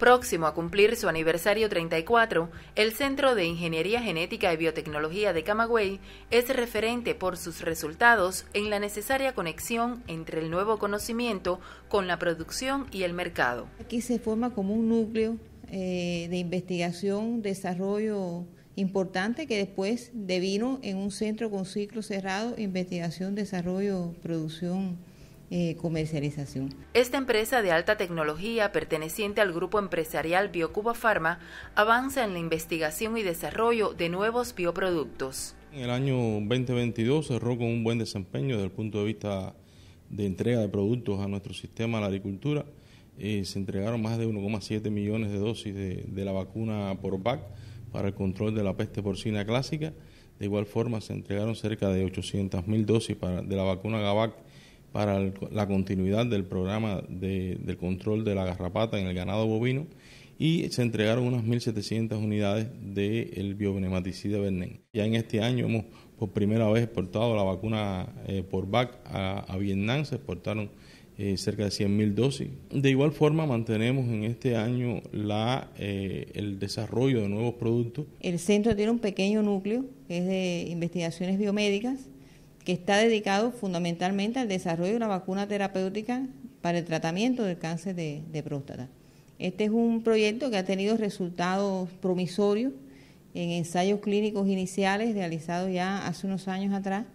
Próximo a cumplir su aniversario 34, el Centro de Ingeniería Genética y Biotecnología de Camagüey es referente por sus resultados en la necesaria conexión entre el nuevo conocimiento con la producción y el mercado. Aquí se forma como un núcleo eh, de investigación, desarrollo importante que después devino en un centro con ciclo cerrado, investigación, desarrollo, producción eh, comercialización. Esta empresa de alta tecnología perteneciente al grupo empresarial BioCuba Pharma avanza en la investigación y desarrollo de nuevos bioproductos. En el año 2022 cerró con un buen desempeño desde el punto de vista de entrega de productos a nuestro sistema de la agricultura. Eh, se entregaron más de 1,7 millones de dosis de, la vacuna por VAC para el control de la peste porcina clásica. De igual forma, se entregaron cerca de 800 mil dosis de la vacuna GAVAC para la continuidad del programa de, del control de la garrapata en el ganado bovino y se entregaron unas 1.700 unidades del de biovenematicida Bernén. Ya en este año hemos por primera vez exportado la vacuna eh, por VAC a, Vietnam, se exportaron eh, cerca de 100.000 dosis. De igual forma mantenemos en este año eh, el desarrollo de nuevos productos. El centro tiene un pequeño núcleo que es de investigaciones biomédicas que está dedicado fundamentalmente al desarrollo de una vacuna terapéutica para el tratamiento del cáncer de, próstata. Este es un proyecto que ha tenido resultados promisorios en ensayos clínicos iniciales realizados ya hace unos años atrás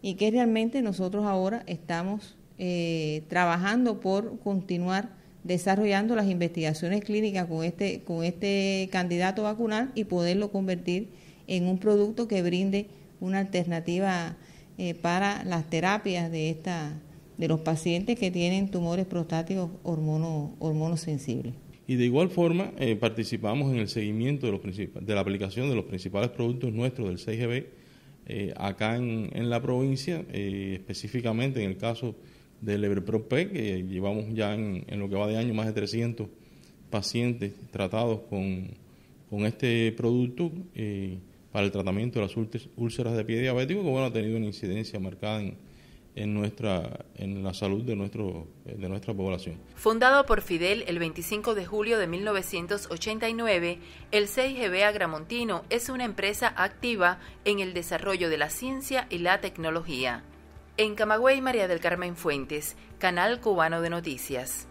y que realmente nosotros ahora estamos eh, trabajando por continuar desarrollando las investigaciones clínicas con este, con este candidato vacunal y poderlo convertir en un producto que brinde una alternativa eh, para las terapias de esta de los pacientes que tienen tumores prostáticos hormonosensibles. Y de igual forma eh, participamos en el seguimiento de, los de la aplicación de los principales productos nuestros del 6 eh, acá en, la provincia, específicamente en el caso del Everpro-P, que llevamos ya en, lo que va de año más de 300 pacientes tratados con, con este producto para el tratamiento de las úlceras de pie diabético, que bueno, ha tenido una incidencia marcada en, nuestra en la salud de nuestro eh, de nuestra población. Fundado por Fidel el 25 de julio de 1989, el CIGB Agramontino es una empresa activa en el desarrollo de la ciencia y la tecnología. En Camagüey, María del Carmen Fuentes, Canal Cubano de Noticias.